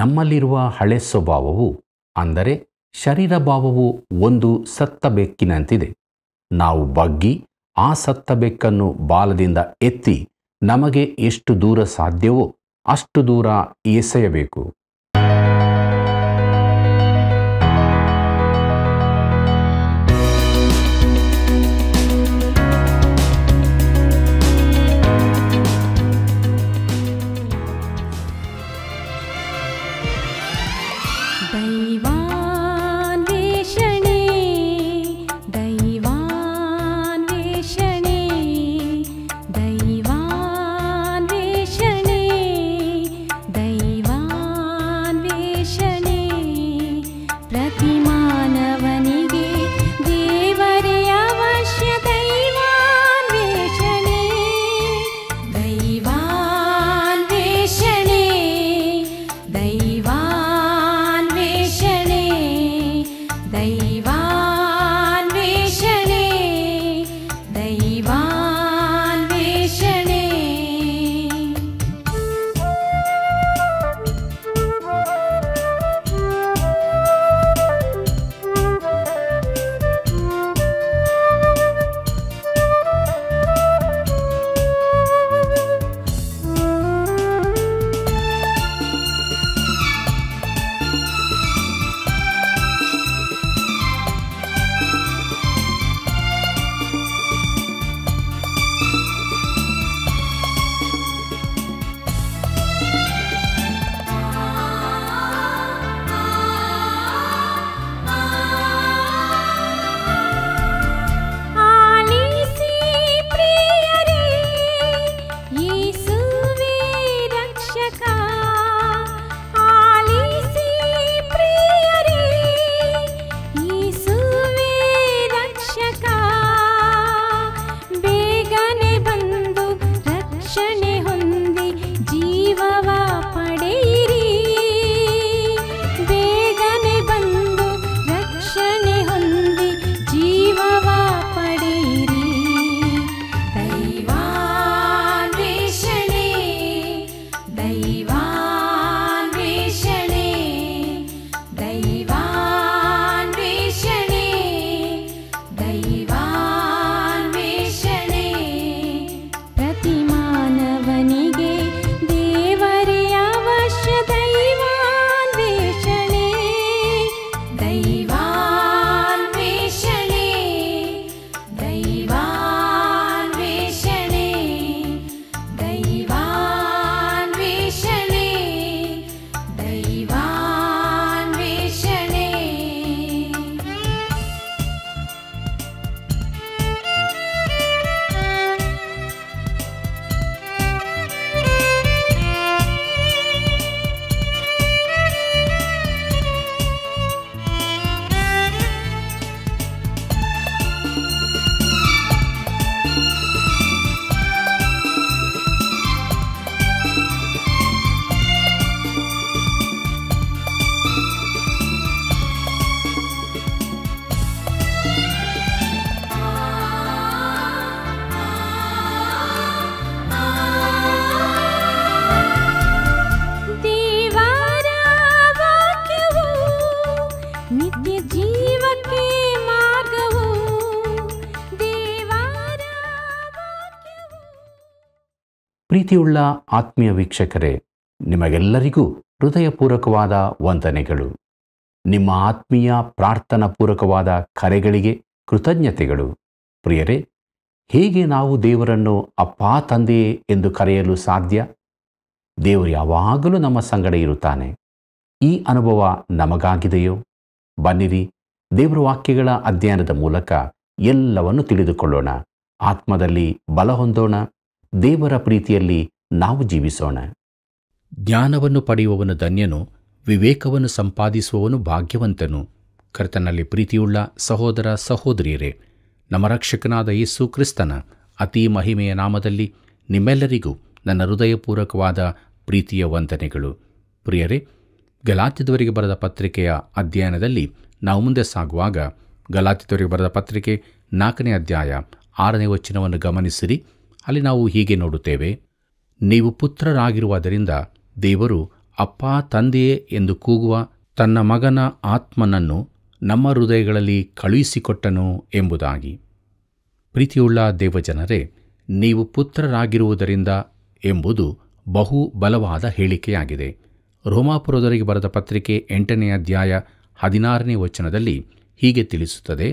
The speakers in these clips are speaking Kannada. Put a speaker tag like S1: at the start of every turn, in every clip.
S1: ನಮ್ಮಲ್ಲಿರುವ ಹಳೆ ಸ್ವಭಾವವು ಅಂದರೆ ಶರೀರ ಭಾವವು ಒಂದು ಸತ್ತ ಬೆಕ್ಕಿನಂತಿದೆ ನಾವು ಬಗ್ಗಿ ಆ ಸತ್ತ ಬೆಕ್ಕನ್ನು ಬಾಲದಿಂದ ಎತ್ತಿ ನಮಗೆ ಎಷ್ಟು ದೂರ ಸಾಧ್ಯವೋ ಅಷ್ಟು ದೂರ ಎಸೆಯಬೇಕು ಪ್ರೀತಿಯುಳ್ಳ ಆತ್ಮೀಯ ವೀಕ್ಷಕರೇ ನಿಮಗೆಲ್ಲರಿಗೂ ಹೃದಯಪೂರ್ವಕವಾದ ವಂದನೆಗಳು ನಿಮ್ಮ ಆತ್ಮೀಯ ಪ್ರಾರ್ಥನಾ ಪೂರಕವಾದ ಕರೆಗಳಿಗೆ ಕೃತಜ್ಞತೆಗಳು ಪ್ರಿಯರೇ ಹೇಗೆ ನಾವು ದೇವರನ್ನು ಅಪ್ಪಾ ತಂದೆಯೇ ಎಂದು ಕರೆಯಲು ಸಾಧ್ಯ ದೇವರು ಯಾವಾಗಲೂ ನಮ್ಮ ಸಂಗಡ ಇರುತ್ತಾನೆ ಈ ಅನುಭವ ನಮಗಾಗಿದೆಯೋ ಬನ್ನಿರಿ ದೇವರ ವಾಕ್ಯಗಳ ಅಧ್ಯಯನದ ಮೂಲಕ ಎಲ್ಲವನ್ನು ತಿಳಿದುಕೊಳ್ಳೋಣ ಆತ್ಮದಲ್ಲಿ ಬಲ ಹೊಂದೋಣ ದೇವರ ಪ್ರೀತಿಯಲ್ಲಿ ನಾವು ಜೀವಿಸೋಣ ಜ್ಞಾನವನ್ನು ಪಡೆಯುವವನು ಧನ್ಯನು ವಿವೇಕವನ್ನು ಸಂಪಾದಿಸುವವನು ಭಾಗ್ಯವಂತನು ಕರ್ತನಲ್ಲಿ ಪ್ರೀತಿಯುಳ್ಳ ಸಹೋದರ ಸಹೋದರಿಯರೇ ನಮ್ಮ ರಕ್ಷಕನಾದ ಯೇಸು ಕ್ರಿಸ್ತನ ಅತಿ ಮಹಿಮೆಯ ನಾಮದಲ್ಲಿ ನಿಮ್ಮೆಲ್ಲರಿಗೂ ನನ್ನ ಹೃದಯಪೂರ್ವಕವಾದ ಪ್ರೀತಿಯ ವಂದನೆಗಳು ಪ್ರಿಯರೇ ಗಲಾತ್ಯದವರಿಗೆ ಬರೆದ ಪತ್ರಿಕೆಯ ಅಧ್ಯಯನದಲ್ಲಿ ನಾವು ಮುಂದೆ ಸಾಗುವಾಗ ಗಲಾತ್ಯದವರಿಗೆ ಬರೆದ ಪತ್ರಿಕೆ ನಾಲ್ಕನೇ ಅಧ್ಯಾಯ ಆರನೇ ವಚನವನ್ನು ಗಮನಿಸಿರಿ ಅಲ್ಲಿ ನಾವು ಹೀಗೆ ನೋಡುತ್ತೇವೆ ನೀವು ಪುತ್ರರಾಗಿರುವುದರಿಂದ ದೇವರು ಅಪ್ಪ ತಂದೆಯೇ ಎಂದು ಕೂಗುವ ತನ್ನ ಮಗನ ಆತ್ಮನನ್ನು ನಮ್ಮ ಹೃದಯಗಳಲ್ಲಿ ಕಳುಹಿಸಿಕೊಟ್ಟನು ಎಂಬುದಾಗಿ ಪ್ರೀತಿಯುಳ್ಳ ದೇವಜನರೇ ನೀವು ಪುತ್ರರಾಗಿರುವುದರಿಂದ ಎಂಬುದು ಬಹು ಬಲವಾದ ಹೇಳಿಕೆಯಾಗಿದೆ ರೋಮಾಪುರದವರಿಗೆ ಬರೆದ ಪತ್ರಿಕೆ ಎಂಟನೇ ಅಧ್ಯಾಯ ಹದಿನಾರನೇ ವಚನದಲ್ಲಿ ಹೀಗೆ ತಿಳಿಸುತ್ತದೆ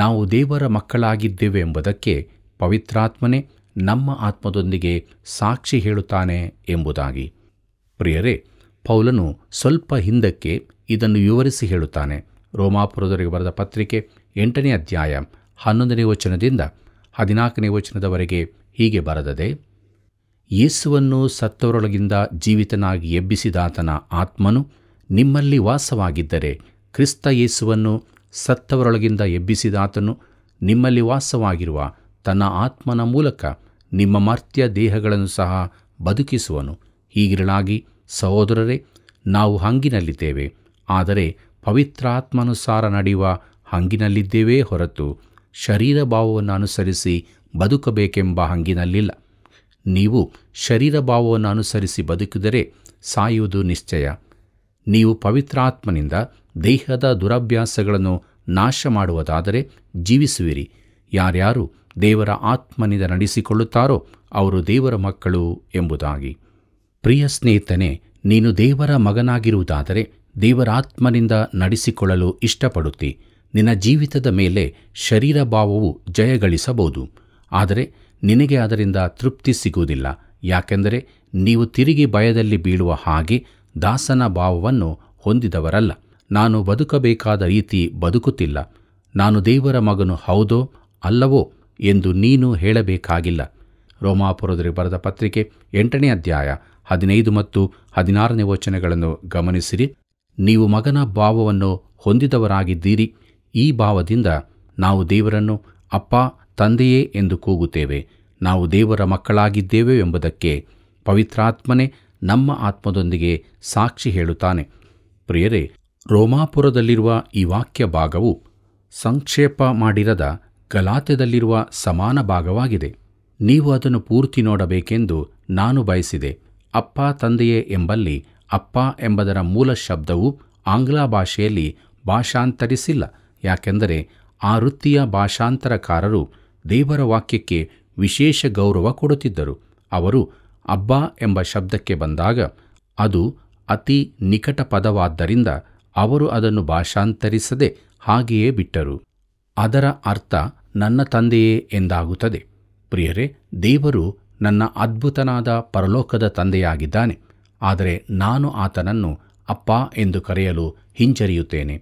S1: ನಾವು ದೇವರ ಮಕ್ಕಳಾಗಿದ್ದೇವೆ ಎಂಬುದಕ್ಕೆ ಪವಿತ್ರಾತ್ಮನೆ ನಮ್ಮ ಆತ್ಮದೊಂದಿಗೆ ಸಾಕ್ಷಿ ಹೇಳುತ್ತಾನೆ ಎಂಬುದಾಗಿ ಪ್ರಿಯರೇ ಪೌಲನು ಸ್ವಲ್ಪ ಹಿಂದಕ್ಕೆ ಇದನ್ನು ವಿವರಿಸಿ ಹೇಳುತ್ತಾನೆ ರೋಮಾಪುರದವರಿಗೆ ಬರೆದ ಪತ್ರಿಕೆ ಎಂಟನೇ ಅಧ್ಯಾಯ ಹನ್ನೊಂದನೇ ವಚನದಿಂದ ಹದಿನಾಲ್ಕನೇ ವಚನದವರೆಗೆ ಹೀಗೆ ಬರೆದದೆ ಯೇಸುವನ್ನು ಸತ್ತವರೊಳಗಿಂದ ಜೀವಿತನಾಗಿ ಎಬ್ಬಿಸಿದಾತನ ಆತ್ಮನು ನಿಮ್ಮಲ್ಲಿ ವಾಸವಾಗಿದ್ದರೆ ಕ್ರಿಸ್ತ ಯೇಸುವನ್ನು ಸತ್ತವರೊಳಗಿಂದ ಎಬ್ಬಿಸಿದಾತನು ನಿಮ್ಮಲ್ಲಿ ವಾಸವಾಗಿರುವ ತನ್ನ ಆತ್ಮನ ಮೂಲಕ ನಿಮ್ಮ ಮರ್ತ್ಯ ದೇಹಗಳನ್ನು ಸಹ ಬದುಕಿಸುವನು ಹೀಗಿರಲಾಗಿ ಸಹೋದರರೇ ನಾವು ಹಂಗಿನಲ್ಲಿದ್ದೇವೆ ಆದರೆ ಪವಿತ್ರಾತ್ಮನುಸಾರ ನಡೆಯುವ ಹಂಗಿನಲ್ಲಿದ್ದೇವೆ ಹೊರತು ಶರೀರ ಭಾವವನ್ನು ಅನುಸರಿಸಿ ಬದುಕಬೇಕೆಂಬ ಹಂಗಿನಲ್ಲಿಲ್ಲ ನೀವು ಶರೀರ ಭಾವವನ್ನು ಅನುಸರಿಸಿ ಬದುಕಿದರೆ ಸಾಯುವುದು ನಿಶ್ಚಯ ನೀವು ಪವಿತ್ರಾತ್ಮನಿಂದ ದೇಹದ ದುರಭ್ಯಾಸಗಳನ್ನು ನಾಶ ಮಾಡುವುದಾದರೆ ಜೀವಿಸುವಿರಿ ಯಾರ್ಯಾರು ದೇವರ ಆತ್ಮನಿಂದ ನಡೆಸಿಕೊಳ್ಳುತ್ತಾರೋ ಅವರು ದೇವರ ಮಕ್ಕಳು ಎಂಬುದಾಗಿ ಪ್ರಿಯ ಸ್ನೇಹಿತನೇ ನೀನು ದೇವರ ಮಗನಾಗಿರುವುದಾದರೆ ದೇವರ ಆತ್ಮನಿಂದ ನಡೆಸಿಕೊಳ್ಳಲು ಇಷ್ಟಪಡುತ್ತಿ ನಿನ್ನ ಜೀವಿತದ ಮೇಲೆ ಶರೀರ ಭಾವವು ಜಯಗಳಿಸಬಹುದು ಆದರೆ ನಿನಗೆ ಅದರಿಂದ ತೃಪ್ತಿ ಸಿಗುವುದಿಲ್ಲ ಯಾಕೆಂದರೆ ನೀವು ತಿರುಗಿ ಭಯದಲ್ಲಿ ಬೀಳುವ ಹಾಗೆ ದಾಸನ ಭಾವವನ್ನು ಹೊಂದಿದವರಲ್ಲ ನಾನು ಬದುಕಬೇಕಾದ ರೀತಿ ಬದುಕುತ್ತಿಲ್ಲ ನಾನು ದೇವರ ಮಗನು ಹೌದೋ ಅಲ್ಲವೋ ಎಂದು ನೀನು ಹೇಳಬೇಕಾಗಿಲ್ಲ ರೋಮಾಪುರದಲ್ಲಿ ಬರೆದ ಪತ್ರಿಕೆ ಎಂಟನೇ ಅಧ್ಯಾಯ ಹದಿನೈದು ಮತ್ತು ಹದಿನಾರನೇ ವಚನಗಳನ್ನು ಗಮನಿಸಿರಿ ನೀವು ಮಗನ ಭಾವವನ್ನು ಹೊಂದಿದವರಾಗಿದ್ದೀರಿ ಈ ಭಾವದಿಂದ ನಾವು ದೇವರನ್ನು ಅಪ್ಪ ತಂದೆಯೇ ಎಂದು ಕೂಗುತ್ತೇವೆ ನಾವು ದೇವರ ಮಕ್ಕಳಾಗಿದ್ದೇವೆ ಎಂಬುದಕ್ಕೆ ಪವಿತ್ರಾತ್ಮನೇ ನಮ್ಮ ಆತ್ಮದೊಂದಿಗೆ ಸಾಕ್ಷಿ ಹೇಳುತ್ತಾನೆ ಪ್ರಿಯರೇ ರೋಮಾಪುರದಲ್ಲಿರುವ ಈ ವಾಕ್ಯ ಭಾಗವು ಸಂಕ್ಷೇಪ ಮಾಡಿರದ ಗಲಾತ್ಯದಲ್ಲಿರುವ ಸಮಾನ ಭಾಗವಾಗಿದೆ ನೀವು ಅದನ್ನು ಪೂರ್ತಿ ನೋಡಬೇಕೆಂದು ನಾನು ಬಯಸಿದೆ ಅಪ್ಪ ತಂದೆಯೇ ಎಂಬಲ್ಲಿ ಅಪ್ಪ ಎಂಬುದರ ಮೂಲ ಶಬ್ದವು ಆಂಗ್ಲ ಭಾಷೆಯಲ್ಲಿ ಭಾಷಾಂತರಿಸಿಲ್ಲ ಯಾಕೆಂದರೆ ಆ ವೃತ್ತಿಯ ಭಾಷಾಂತರಕಾರರು ದೇವರ ವಾಕ್ಯಕ್ಕೆ ವಿಶೇಷ ಗೌರವ ಕೊಡುತ್ತಿದ್ದರು ಅವರು ಅಬ್ಬ ಎಂಬ ಶಬ್ದಕ್ಕೆ ಬಂದಾಗ ಅದು ಅತಿ ನಿಕಟ ಪದವಾದ್ದರಿಂದ ಅವರು ಅದನ್ನು ಭಾಷಾಂತರಿಸದೆ ಹಾಗೆಯೇ ಬಿಟ್ಟರು ಅದರ ಅರ್ಥ ನನ್ನ ತಂದೆಯೇ ಎಂದಾಗುತ್ತದೆ ಪ್ರಿಯರೇ ದೇವರು ನನ್ನ ಅದ್ಭುತನಾದ ಪರಲೋಕದ ತಂದೆಯಾಗಿದ್ದಾನೆ ಆದರೆ ನಾನು ಆತನನ್ನು ಅಪ್ಪ ಎಂದು ಕರೆಯಲು ಹಿಂಜರಿಯುತ್ತೇನೆ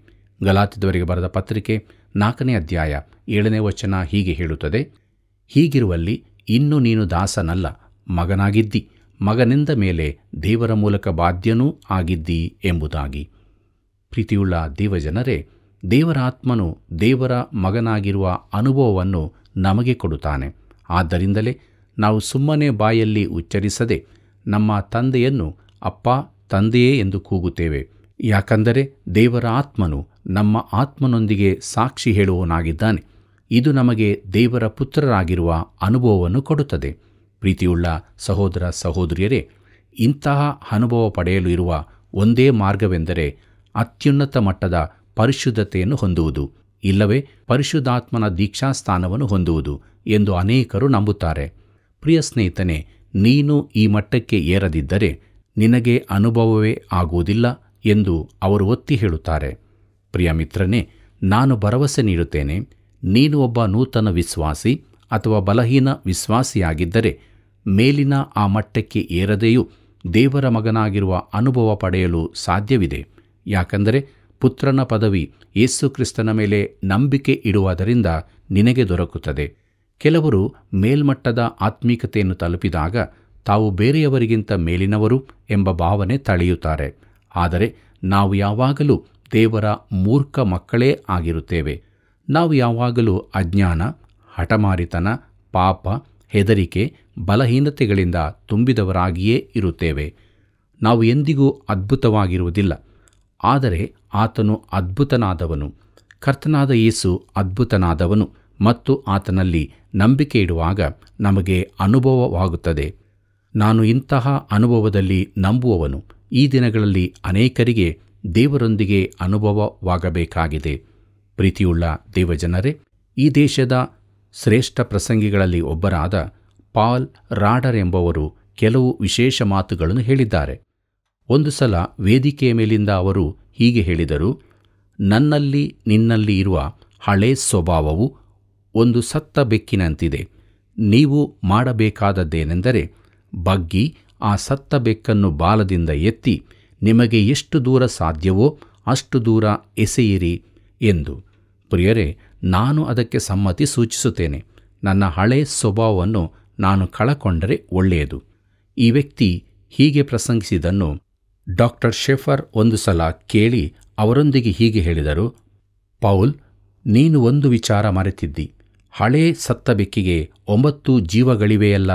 S1: ಗಲಾತಿದವರಿಗೆ ಬರೆದ ಪತ್ರಿಕೆ ನಾಲ್ಕನೇ ಅಧ್ಯಾಯ ಏಳನೇ ವಚನ ಹೀಗೆ ಹೇಳುತ್ತದೆ ಹೀಗಿರುವಲ್ಲಿ ಇನ್ನು ನೀನು ದಾಸನಲ್ಲ ಮಗನಾಗಿದ್ದಿ ಮಗನಿಂದ ಮೇಲೆ ದೇವರ ಮೂಲಕ ಬಾಧ್ಯನೂ ಆಗಿದ್ದೀ ಎಂಬುದಾಗಿ ಪ್ರೀತಿಯುಳ್ಳ ದೇವಜನರೇ ದೇವರಾತ್ಮನು ದೇವರ ಮಗನಾಗಿರುವ ಅನುಭವವನ್ನು ನಮಗೆ ಕೊಡುತ್ತಾನೆ ಆದ್ದರಿಂದಲೇ ನಾವು ಸುಮ್ಮನೆ ಬಾಯಲ್ಲಿ ಉಚ್ಚರಿಸದೆ ನಮ್ಮ ತಂದೆಯನ್ನು ಅಪ್ಪ ತಂದೆಯೇ ಎಂದು ಕೂಗುತ್ತೇವೆ ಯಾಕಂದರೆ ದೇವರ ಆತ್ಮನು ನಮ್ಮ ಆತ್ಮನೊಂದಿಗೆ ಸಾಕ್ಷಿ ಹೇಳುವವನಾಗಿದ್ದಾನೆ ಇದು ನಮಗೆ ದೇವರ ಪುತ್ರರಾಗಿರುವ ಅನುಭವವನ್ನು ಕೊಡುತ್ತದೆ ಪ್ರೀತಿಯುಳ್ಳ ಸಹೋದರ ಸಹೋದರಿಯರೇ ಇಂತಹ ಅನುಭವ ಪಡೆಯಲು ಇರುವ ಒಂದೇ ಮಾರ್ಗವೆಂದರೆ ಅತ್ಯುನ್ನತ ಮಟ್ಟದ ಪರಿಶುದ್ಧತೆಯನ್ನು ಹೊಂದುವುದು ಇಲ್ಲವೇ ಪರಿಶುದ್ಧಾತ್ಮನ ದೀಕ್ಷಾಸ್ಥಾನವನ್ನು ಹೊಂದುವುದು ಎಂದು ಅನೇಕರು ನಂಬುತ್ತಾರೆ ಪ್ರಿಯ ಸ್ನೇಹಿತನೇ ನೀನು ಈ ಮಟ್ಟಕ್ಕೆ ಏರದಿದ್ದರೆ ನಿನಗೆ ಅನುಭವವೇ ಆಗುವುದಿಲ್ಲ ಎಂದು ಅವರು ಒತ್ತಿ ಹೇಳುತ್ತಾರೆ ಪ್ರಿಯ ಮಿತ್ರನೇ ನಾನು ಭರವಸೆ ನೀಡುತ್ತೇನೆ ನೀನು ಒಬ್ಬ ನೂತನ ವಿಶ್ವಾಸಿ ಅಥವಾ ಬಲಹೀನ ವಿಶ್ವಾಸಿಯಾಗಿದ್ದರೆ ಮೇಲಿನ ಆ ಮಟ್ಟಕ್ಕೆ ಏರದೆಯೂ ದೇವರ ಮಗನಾಗಿರುವ ಅನುಭವ ಪಡೆಯಲು ಸಾಧ್ಯವಿದೆ ಯಾಕಂದರೆ ಪುತ್ರನ ಪದವಿ ಯೇಸುಕ್ರಿಸ್ತನ ಮೇಲೆ ನಂಬಿಕೆ ಇಡುವುದರಿಂದ ನಿನಗೆ ದೊರಕುತ್ತದೆ ಕೆಲವರು ಮೇಲ್ಮಟ್ಟದ ಆತ್ಮೀಕತೆಯನ್ನು ತಲುಪಿದಾಗ ತಾವು ಬೇರೆಯವರಿಗಿಂತ ಮೇಲಿನವರು ಎಂಬ ಭಾವನೆ ತಳೆಯುತ್ತಾರೆ ಆದರೆ ನಾವು ಯಾವಾಗಲೂ ದೇವರ ಮೂರ್ಖ ಮಕ್ಕಳೇ ಆಗಿರುತ್ತೇವೆ ನಾವು ಯಾವಾಗಲೂ ಅಜ್ಞಾನ ಹಠಮಾರಿತನ ಪಾಪ ಹೆದರಿಕೆ ಬಲಹೀನತೆಗಳಿಂದ ತುಂಬಿದವರಾಗಿಯೇ ಇರುತ್ತೇವೆ ನಾವು ಎಂದಿಗೂ ಅದ್ಭುತವಾಗಿರುವುದಿಲ್ಲ ಆದರೆ ಆತನು ಅದ್ಭುತನಾದವನು ಕರ್ತನಾದ ಯೇಸು ಅದ್ಭುತನಾದವನು ಮತ್ತು ಆತನಲ್ಲಿ ನಂಬಿಕೆ ಇಡುವಾಗ ನಮಗೆ ಅನುಭವವಾಗುತ್ತದೆ ನಾನು ಇಂತಹ ಅನುಭವದಲ್ಲಿ ನಂಬುವವನು ಈ ದಿನಗಳಲ್ಲಿ ಅನೇಕರಿಗೆ ದೇವರೊಂದಿಗೆ ಅನುಭವವಾಗಬೇಕಾಗಿದೆ ಪ್ರೀತಿಯುಳ್ಳ ದೇವಜನರೇ ಈ ದೇಶದ ಶ್ರೇಷ್ಠ ಪ್ರಸಂಗಿಗಳಲ್ಲಿ ಒಬ್ಬರಾದ ಪಾಲ್ ರಾಡರ್ ಎಂಬವರು ಕೆಲವು ವಿಶೇಷ ಮಾತುಗಳನ್ನು ಹೇಳಿದ್ದಾರೆ ಒಂದು ಸಲ ವೇದಿಕೆಯ ಮೇಲಿಂದ ಅವರು ಹೀಗೆ ಹೇಳಿದರು ನನ್ನಲ್ಲಿ ನಿನ್ನಲ್ಲಿ ಇರುವ ಹಳೆ ಸ್ವಭಾವವು ಒಂದು ಸತ್ತ ಬೆಕ್ಕಿನಂತಿದೆ ನೀವು ಮಾಡಬೇಕಾದದ್ದೇನೆಂದರೆ ಬಗ್ಗಿ ಆ ಸತ್ತ ಬೆಕ್ಕನ್ನು ಬಾಲದಿಂದ ಎತ್ತಿ ನಿಮಗೆ ಎಷ್ಟು ದೂರ ಸಾಧ್ಯವೋ ಅಷ್ಟು ದೂರ ಎಸೆಯಿರಿ ಎಂದು ಪ್ರಿಯರೇ ನಾನು ಅದಕ್ಕೆ ಸಮ್ಮತಿ ಸೂಚಿಸುತ್ತೇನೆ ನನ್ನ ಹಳೆ ಸ್ವಭಾವವನ್ನು ನಾನು ಕಳಕೊಂಡರೆ ಒಳ್ಳೆಯದು ಈ ವ್ಯಕ್ತಿ ಹೀಗೆ ಪ್ರಸಂಗಿಸಿದನ್ನು ಡಾಕ್ಟರ್ ಶೆಫರ್ ಒಂದು ಸಲ ಕೇಳಿ ಅವರೊಂದಿಗೆ ಹೀಗೆ ಹೇಳಿದರು ಪೌಲ್ ನೀನು ಒಂದು ವಿಚಾರ ಮರೆತಿದ್ದಿ ಹಳೇ ಸತ್ತ ಬೆಕ್ಕಿಗೆ ಒಂಬತ್ತು ಜೀವಗಳಿವೆಯಲ್ಲ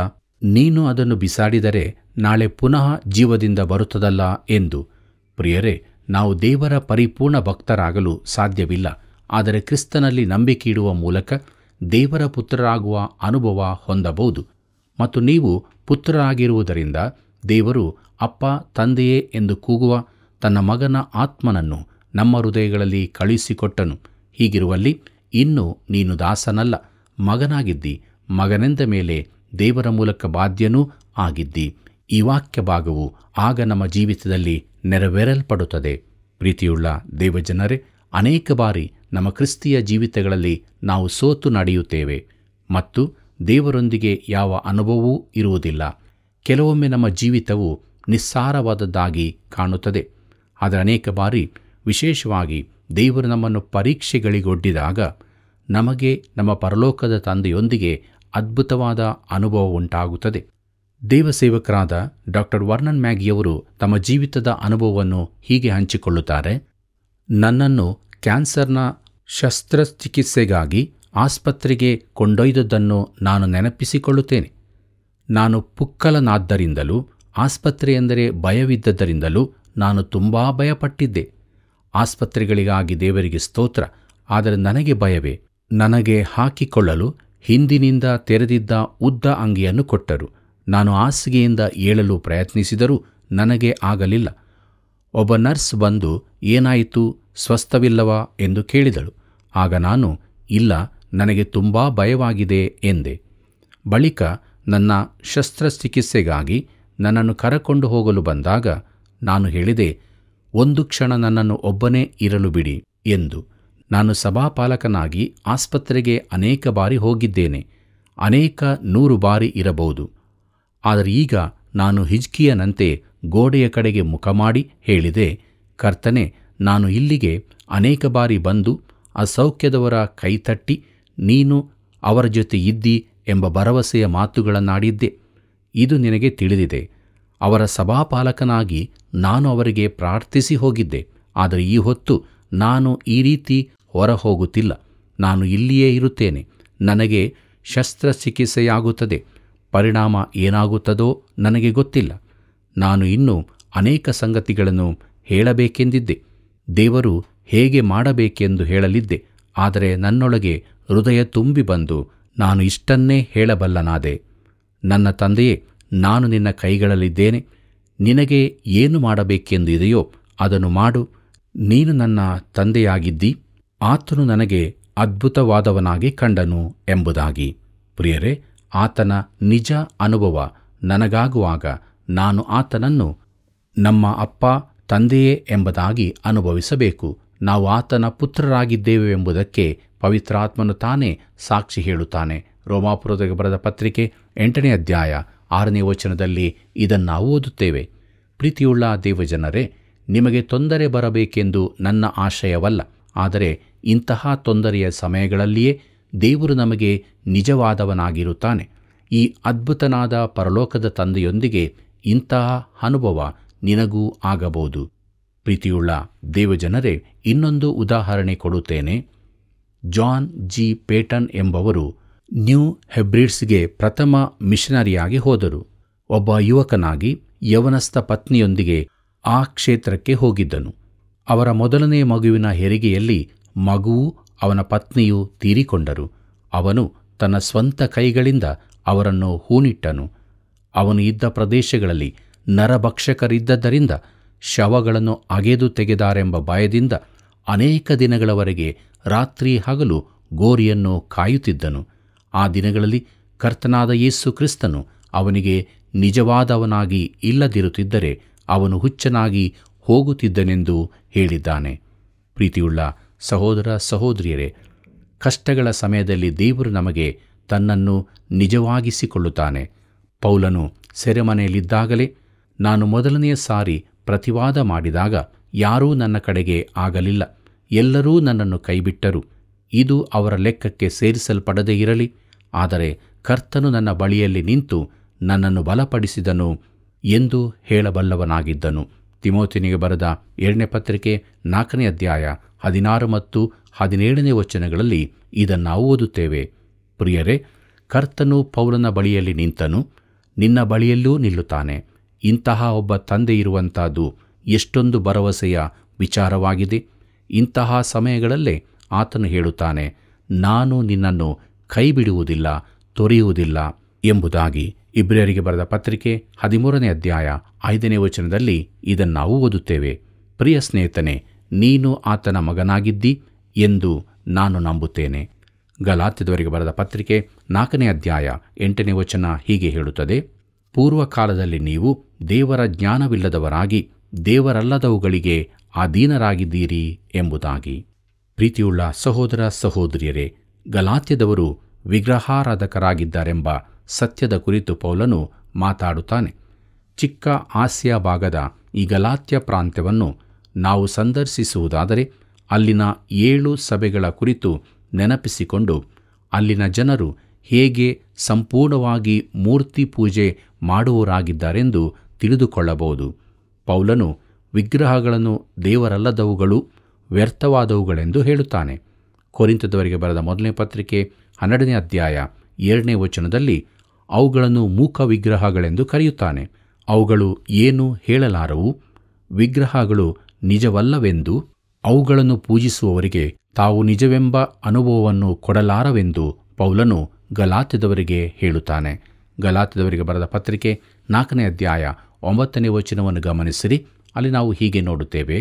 S1: ನೀನು ಅದನ್ನು ಬಿಸಾಡಿದರೆ ನಾಳೆ ಪುನಃ ಜೀವದಿಂದ ಬರುತ್ತದಲ್ಲ ಎಂದು ಪ್ರಿಯರೇ ನಾವು ದೇವರ ಪರಿಪೂರ್ಣ ಭಕ್ತರಾಗಲು ಸಾಧ್ಯವಿಲ್ಲ ಆದರೆ ಕ್ರಿಸ್ತನಲ್ಲಿ ನಂಬಿಕೆ ಇಡುವ ಮೂಲಕ ದೇವರ ಪುತ್ರರಾಗುವ ಅನುಭವ ಹೊಂದಬಹುದು ಮತ್ತು ನೀವು ಪುತ್ರರಾಗಿರುವುದರಿಂದ ದೇವರು ಅಪ್ಪ ತಂದೆಯೇ ಎಂದು ಕೂಗುವ ತನ್ನ ಮಗನ ಆತ್ಮನನ್ನು ನಮ್ಮ ಹೃದಯಗಳಲ್ಲಿ ಕಳುಹಿಸಿಕೊಟ್ಟನು ಹೀಗಿರುವಲ್ಲಿ ಇನ್ನು ನೀನು ದಾಸನಲ್ಲ ಮಗನಾಗಿದ್ದಿ ಮಗನೆಂದ ಮೇಲೆ ದೇವರ ಮೂಲಕ ಬಾಧ್ಯನೂ ಆಗಿದ್ದಿ ಈ ವಾಕ್ಯ ಭಾಗವು ಆಗ ನಮ್ಮ ಜೀವಿತದಲ್ಲಿ ನೆರವೇರಲ್ಪಡುತ್ತದೆ ಪ್ರೀತಿಯುಳ್ಳ ದೇವಜನರೇ ಅನೇಕ ಬಾರಿ ನಮ್ಮ ಕ್ರಿಸ್ತಿಯ ಜೀವಿತಗಳಲ್ಲಿ ನಾವು ಸೋತು ನಡೆಯುತ್ತೇವೆ ಮತ್ತು ದೇವರೊಂದಿಗೆ ಯಾವ ಅನುಭವವೂ ಇರುವುದಿಲ್ಲ ಕೆಲವೊಮ್ಮೆ ನಮ್ಮ ಜೀವಿತವು ನಿಸ್ಸಾರವಾದದ್ದಾಗಿ ಕಾಣುತ್ತದೆ ಆದರೆ ಅನೇಕ ಬಾರಿ ವಿಶೇಷವಾಗಿ ದೇವರು ನಮ್ಮನ್ನು ಪರೀಕ್ಷೆಗಳಿಗೊಡ್ಡಿದಾಗ ನಮಗೆ ನಮ್ಮ ಪರಲೋಕದ ತಂದೆಯೊಂದಿಗೆ ಅದ್ಭುತವಾದ ಅನುಭವ ಉಂಟಾಗುತ್ತದೆ ದೇವಸೇವಕರಾದ ಡಾಕ್ಟರ್ ವರ್ಣನ್ ಮ್ಯಾಗಿಯವರು ತಮ್ಮ ಜೀವಿತದ ಅನುಭವವನ್ನು ಹೀಗೆ ಹಂಚಿಕೊಳ್ಳುತ್ತಾರೆ ನನ್ನನ್ನು ಕ್ಯಾನ್ಸರ್ನ ಶಸ್ತ್ರಚಿಕಿತ್ಸೆಗಾಗಿ ಆಸ್ಪತ್ರೆಗೆ ಕೊಂಡೊಯ್ದದ್ದನ್ನು ನಾನು ನೆನಪಿಸಿಕೊಳ್ಳುತ್ತೇನೆ ನಾನು ಪುಕ್ಕಲನಾದ್ದರಿಂದಲೂ ಆಸ್ಪತ್ರೆಯೆಂದರೆ ಭಯವಿದ್ದದರಿಂದಲೂ ನಾನು ತುಂಬಾ ಭಯಪಟ್ಟಿದ್ದೆ ಆಸ್ಪತ್ರೆಗಳಿಗಾಗಿ ದೇವರಿಗೆ ಸ್ತೋತ್ರ ಆದರೆ ನನಗೆ ಭಯವೇ ನನಗೆ ಹಾಕಿಕೊಳ್ಳಲು ಹಿಂದಿನಿಂದ ತೆರೆದಿದ್ದ ಉದ್ದ ಅಂಗಿಯನ್ನು ಕೊಟ್ಟರು ನಾನು ಹಾಸಿಗೆಯಿಂದ ಏಳಲು ಪ್ರಯತ್ನಿಸಿದರೂ ನನಗೆ ಆಗಲಿಲ್ಲ ಒಬ್ಬ ನರ್ಸ್ ಬಂದು ಏನಾಯಿತು ಸ್ವಸ್ಥವಿಲ್ಲವಾ ಎಂದು ಕೇಳಿದಳು ಆಗ ನಾನು ಇಲ್ಲ ನನಗೆ ತುಂಬಾ ಭಯವಾಗಿದೆ ಎಂದೆ ಬಳಿಕ ನನ್ನ ಶಸ್ತ್ರಚಿಕಿತ್ಸೆಗಾಗಿ ನನ್ನನ್ನು ಕರಕೊಂಡು ಹೋಗಲು ಬಂದಾಗ ನಾನು ಹೇಳಿದೆ ಒಂದು ಕ್ಷಣ ನನ್ನನ್ನು ಒಬ್ಬನೇ ಇರಲು ಬಿಡಿ ಎಂದು ನಾನು ಸಭಾಪಾಲಕನಾಗಿ ಆಸ್ಪತ್ರೆಗೆ ಅನೇಕ ಬಾರಿ ಹೋಗಿದ್ದೇನೆ ಅನೇಕ ನೂರು ಬಾರಿ ಇರಬಹುದು ಆದರೆ ಈಗ ನಾನು ಹಿಜ್ಕಿಯನಂತೆ ಗೋಡೆಯ ಕಡೆಗೆ ಮುಖ ಮಾಡಿ ಹೇಳಿದೆ ಕರ್ತನೆ ನಾನು ಇಲ್ಲಿಗೆ ಅನೇಕ ಬಾರಿ ಬಂದು ಅಸೌಖ್ಯದವರ ಕೈತಟ್ಟಿ ನೀನು ಅವರ ಜೊತೆ ಇದ್ದಿ ಎಂಬ ಭರವಸೆಯ ಮಾತುಗಳನ್ನಾಡಿದ್ದೆ ಇದು ನಿನಗೆ ತಿಳಿದಿದೆ ಅವರ ಸಭಾಪಾಲಕನಾಗಿ ನಾನು ಅವರಿಗೆ ಪ್ರಾರ್ಥಿಸಿ ಹೋಗಿದ್ದೆ ಆದರೆ ಈ ಹೊತ್ತು ನಾನು ಈ ರೀತಿ ಹೊರಹೋಗುತ್ತಿಲ್ಲ ನಾನು ಇಲ್ಲಿಯೇ ಇರುತ್ತೇನೆ ನನಗೆ ಶಸ್ತ್ರಚಿಕಿತ್ಸೆಯಾಗುತ್ತದೆ ಪರಿಣಾಮ ಏನಾಗುತ್ತದೋ ನನಗೆ ಗೊತ್ತಿಲ್ಲ ನಾನು ಇನ್ನೂ ಅನೇಕ ಸಂಗತಿಗಳನ್ನು ಹೇಳಬೇಕೆಂದಿದ್ದೆ ದೇವರು ಹೇಗೆ ಮಾಡಬೇಕೆಂದು ಹೇಳಲಿದ್ದೆ ಆದರೆ ನನ್ನೊಳಗೆ ಹೃದಯ ತುಂಬಿ ಬಂದು ನಾನು ಇಷ್ಟನ್ನೇ ಹೇಳಬಲ್ಲನಾದೆ ನನ್ನ ತಂದೆಯೇ ನಾನು ನಿನ್ನ ಕೈಗಳಲ್ಲಿದ್ದೇನೆ ನಿನಗೆ ಏನು ಮಾಡಬೇಕೆಂದಿದೆಯೋ ಅದನ್ನು ಮಾಡು ನೀನು ನನ್ನ ತಂದೆಯಾಗಿದ್ದಿ ಆತನು ನನಗೆ ಅದ್ಭುತವಾದವನಾಗಿ ಕಂಡನು ಎಂಬುದಾಗಿ ಪ್ರಿಯರೇ ಆತನ ನಿಜ ಅನುಭವ ನನಗಾಗುವಾಗ ನಾನು ಆತನನ್ನು ನಮ್ಮ ಅಪ್ಪ ತಂದೆಯೇ ಎಂಬುದಾಗಿ ಅನುಭವಿಸಬೇಕು ನಾವು ಆತನ ಪುತ್ರರಾಗಿದ್ದೇವೆ ಎಂಬುದಕ್ಕೆ ಪವಿತ್ರಾತ್ಮನು ತಾನೇ ಸಾಕ್ಷಿ ಹೇಳುತ್ತಾನೆ ರೋಮಾಪುರದಗೆ ಬರೆದ ಪತ್ರಿಕೆ ಎಂಟನೇ ಅಧ್ಯಾಯ ಆರನೇ ವಚನದಲ್ಲಿ ಇದನ್ನು ನಾವು ಓದುತ್ತೇವೆ ಪ್ರೀತಿಯುಳ್ಳ ದೇವಜನರೇ ನಿಮಗೆ ತೊಂದರೆ ಬರಬೇಕೆಂದು ನನ್ನ ಆಶಯವಲ್ಲ ಆದರೆ ಇಂತಹ ತೊಂದರೆಯ ಸಮಯಗಳಲ್ಲಿಯೇ ದೇವರು ನಮಗೆ ನಿಜವಾದವನಾಗಿರುತ್ತಾನೆ ಈ ಅದ್ಭುತನಾದ ಪರಲೋಕದ ತಂದೆಯೊಂದಿಗೆ ಇಂತಹ ಅನುಭವ ನಿನಗೂ ಆಗಬಹುದು ಪ್ರೀತಿಯುಳ್ಳ ದೇವಜನರೇ ಇನ್ನೊಂದು ಉದಾಹರಣೆ ಕೊಡುತ್ತೇನೆ ಜಾನ್ ಜಿ ಪೇಟನ್ ಎಂಬವರು ನ್ಯೂ ಹೆಬ್ರಿಡ್ಸ್ಗೆ ಪ್ರಥಮ ಮಿಷನರಿಯಾಗಿ ಹೋದರು ಒಬ್ಬ ಯುವಕನಾಗಿ ಯವನಸ್ಥ ಪತ್ನಿಯೊಂದಿಗೆ ಆ ಕ್ಷೇತ್ರಕ್ಕೆ ಹೋಗಿದ್ದನು ಅವರ ಮೊದಲನೇ ಮಗುವಿನ ಹೆರಿಗೆಯಲ್ಲಿ ಮಗುವೂ ಅವನ ಪತ್ನಿಯೂ ತೀರಿಕೊಂಡರು ಅವನು ತನ್ನ ಸ್ವಂತ ಕೈಗಳಿಂದ ಅವರನ್ನು ಹೂನಿಟ್ಟನು ಅವನು ಇದ್ದ ಪ್ರದೇಶಗಳಲ್ಲಿ ನರಭಕ್ಷಕರಿದ್ದದ್ದರಿಂದ ಶವಗಳನ್ನು ಅಗೆದು ತೆಗೆದಾರೆಂಬ ಭಯದಿಂದ ಅನೇಕ ದಿನಗಳವರೆಗೆ ರಾತ್ರಿ ಹಗಲು ಗೋರಿಯನ್ನು ಕಾಯುತ್ತಿದ್ದನು ಆ ದಿನಗಳಲ್ಲಿ ಕರ್ತನಾದ ಯೇಸು ಕ್ರಿಸ್ತನು ಅವನಿಗೆ ನಿಜವಾದವನಾಗಿ ಇಲ್ಲದಿರುತ್ತಿದ್ದರೆ ಅವನು ಹುಚ್ಚನಾಗಿ ಹೋಗುತ್ತಿದ್ದನೆಂದು ಹೇಳಿದ್ದಾನೆ ಪ್ರೀತಿಯುಳ್ಳ ಸಹೋದರ ಸಹೋದರಿಯರೇ ಕಷ್ಟಗಳ ಸಮಯದಲ್ಲಿ ದೇವರು ನಮಗೆ ತನ್ನನ್ನು ನಿಜವಾಗಿಸಿಕೊಳ್ಳುತ್ತಾನೆ ಪೌಲನು ಸೆರೆಮನೆಯಲ್ಲಿದ್ದಾಗಲೇ ನಾನು ಮೊದಲನೆಯ ಸಾರಿ ಪ್ರತಿವಾದ ಮಾಡಿದಾಗ ಯಾರೂ ನನ್ನ ಕಡೆಗೆ ಆಗಲಿಲ್ಲ ಎಲ್ಲರೂ ನನ್ನನ್ನು ಕೈಬಿಟ್ಟರು ಇದು ಅವರ ಲೆಕ್ಕಕ್ಕೆ ಸೇರಿಸಲ್ಪಡದೇ ಇರಲಿ ಆದರೆ ಕರ್ತನು ನನ್ನ ಬಳಿಯಲ್ಲಿ ನಿಂತು ನನ್ನನ್ನು ಬಲಪಡಿಸಿದನು ಎಂದು ಹೇಳಬಲ್ಲವನಾಗಿದ್ದನು ತಿಮೋತಿನಿಗೆ ಬರೆದ ಎರಡನೇ ಪತ್ರಿಕೆ ನಾಲ್ಕನೇ ಅಧ್ಯಾಯ ಹದಿನಾರು ಮತ್ತು ಹದಿನೇಳನೇ ವಚನಗಳಲ್ಲಿ ಇದನ್ನು ಓದುತ್ತೇವೆ ಪ್ರಿಯರೇ ಕರ್ತನು ಪೌಲನ ಬಳಿಯಲ್ಲಿ ನಿಂತನು ನಿನ್ನ ಬಳಿಯಲ್ಲೂ ನಿಲ್ಲುತ್ತಾನೆ ಇಂತಹ ಒಬ್ಬ ತಂದೆ ಇರುವಂತಹದ್ದು ಎಷ್ಟೊಂದು ಭರವಸೆಯ ವಿಚಾರವಾಗಿದೆ ಇಂತಹ ಸಮಯಗಳಲ್ಲೇ ಆತನು ಹೇಳುತ್ತಾನೆ ನಾನು ನಿನ್ನನ್ನು ಕೈಬಿಡುವುದಿಲ್ಲ ತೊರೆಯುವುದಿಲ್ಲ ಎಂಬುದಾಗಿ ಇಬ್ರಿಯರಿಗೆ ಬರೆದ ಪತ್ರಿಕೆ ಹದಿಮೂರನೇ ಅಧ್ಯಾಯ ಐದನೇ ವಚನದಲ್ಲಿ ಇದನ್ನು ನಾವು ಓದುತ್ತೇವೆ ಪ್ರಿಯ ಸ್ನೇಹಿತನೇ ನೀನು ಆತನ ಮಗನಾಗಿದ್ದಿ ಎಂದು ನಾನು ನಂಬುತ್ತೇನೆ ಗಲಾತ್ಯದವರಿಗೆ ಬರೆದ ಪತ್ರಿಕೆ ನಾಲ್ಕನೇ ಅಧ್ಯಾಯ ಎಂಟನೇ ವಚನ ಹೀಗೆ ಹೇಳುತ್ತದೆ ಪೂರ್ವಕಾಲದಲ್ಲಿ ನೀವು ದೇವರ ಜ್ಞಾನವಿಲ್ಲದವರಾಗಿ ದೇವರಲ್ಲದವುಗಳಿಗೆ ಅಧೀನರಾಗಿದ್ದೀರಿ ಎಂಬುದಾಗಿ ಪ್ರೀತಿಯುಳ್ಳ ಸಹೋದರ ಸಹೋದರಿಯರೇ ಗಲಾತ್ಯದವರು ವಿಗ್ರಹಾರಾಧಕರಾಗಿದ್ದಾರೆಂಬ ಸತ್ಯದ ಕುರಿತು ಪೌಲನು ಮಾತಾಡುತ್ತಾನೆ ಚಿಕ್ಕ ಆಸಿಯಾ ಭಾಗದ ಈ ಗಲಾತ್ಯ ಪ್ರಾಂತ್ಯವನ್ನು ನಾವು ಸಂದರ್ಶಿಸುವುದಾದರೆ ಅಲ್ಲಿನ ಏಳು ಸಭೆಗಳ ಕುರಿತು ನೆನಪಿಸಿಕೊಂಡು ಅಲ್ಲಿನ ಜನರು ಹೇಗೆ ಸಂಪೂರ್ಣವಾಗಿ ಮೂರ್ತಿ ಪೂಜೆ ಮಾಡುವವರಾಗಿದ್ದಾರೆಂದು ತಿಳಿದುಕೊಳ್ಳಬಹುದು ಪೌಲನು ವಿಗ್ರಹಗಳನ್ನು ದೇವರಲ್ಲದವುಗಳು ವ್ಯರ್ಥವಾದವುಗಳೆಂದು ಹೇಳುತ್ತಾನೆ ಕೋರಿಂತದವರಿಗೆ ಬರೆದ ಮೊದಲನೇ ಪತ್ರಿಕೆ ಹನ್ನೆರಡನೇ ಅಧ್ಯಾಯ ಎರಡನೇ ವಚನದಲ್ಲಿ ಅವುಗಳನ್ನು ಮೂಕ ವಿಗ್ರಹಗಳೆಂದು ಕರೆಯುತ್ತಾನೆ ಅವುಗಳು ಏನು ಹೇಳಲಾರವು ವಿಗ್ರಹಗಳು ನಿಜವಲ್ಲವೆಂದು ಅವುಗಳನ್ನು ಪೂಜಿಸುವವರಿಗೆ ತಾವು ನಿಜವೆಂಬ ಅನುಭವವನ್ನು ಕೊಡಲಾರವೆಂದು ಪೌಲನು ಗಲಾತ್ಯದವರಿಗೆ ಹೇಳುತ್ತಾನೆ ಗಲಾತ್ಯದವರಿಗೆ ಬರೆದ ಪತ್ರಿಕೆ ನಾಲ್ಕನೇ ಅಧ್ಯಾಯ ಒಂಬತ್ತನೇ ವಚನವನ್ನು ಗಮನಿಸಿರಿ ಅಲ್ಲಿ ನಾವು ಹೀಗೆ ನೋಡುತ್ತೇವೆ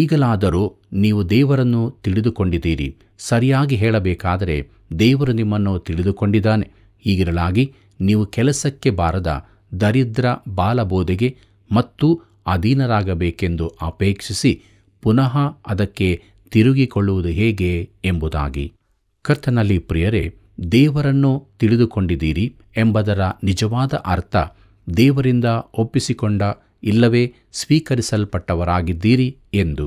S1: ಈಗಲಾದರೂ ನೀವು ದೇವರನ್ನು ತಿಳಿದುಕೊಂಡಿದ್ದೀರಿ ಸರಿಯಾಗಿ ಹೇಳಬೇಕಾದರೆ ದೇವರು ನಿಮ್ಮನ್ನು ತಿಳಿದುಕೊಂಡಿದ್ದಾನೆ ಹೀಗಿರಲಾಗಿ ನೀವು ಕೆಲಸಕ್ಕೆ ಬಾರದ ದರಿದ್ರ ಬಾಲಬೋಧೆಗೆ ಮತ್ತು ಅಧೀನರಾಗಬೇಕೆಂದು ಅಪೇಕ್ಷಿಸಿ ಪುನಃ ಅದಕ್ಕೆ ತಿರುಗಿಕೊಳ್ಳುವುದು ಹೇಗೆ ಎಂಬುದಾಗಿ ಕರ್ತನಲ್ಲಿ ಪ್ರಿಯರೇ ದೇವರನ್ನು ತಿಳಿದುಕೊಂಡಿದ್ದೀರಿ ಎಂಬುದರ ನಿಜವಾದ ಅರ್ಥ ದೇವರಿಂದ ಒಪ್ಪಿಸಿಕೊಂಡ ಇಲ್ಲವೇ ಸ್ವೀಕರಿಸಲ್ಪಟ್ಟವರಾಗಿದ್ದೀರಿ ಎಂದು